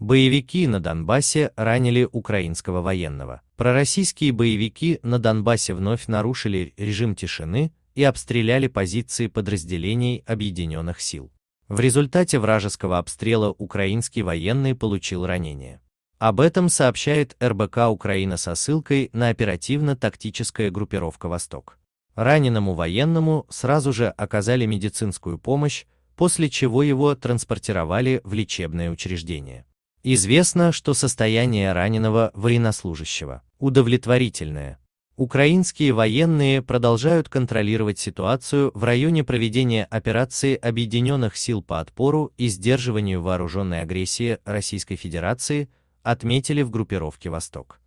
Боевики на Донбассе ранили украинского военного. Пророссийские боевики на Донбассе вновь нарушили режим тишины и обстреляли позиции подразделений объединенных сил. В результате вражеского обстрела украинский военный получил ранение. Об этом сообщает РБК Украина со ссылкой на оперативно-тактическая группировка «Восток». Раненому военному сразу же оказали медицинскую помощь, после чего его транспортировали в лечебное учреждение. Известно, что состояние раненого военнослужащего удовлетворительное. Украинские военные продолжают контролировать ситуацию в районе проведения операции Объединенных сил по отпору и сдерживанию вооруженной агрессии Российской Федерации, отметили в группировке «Восток».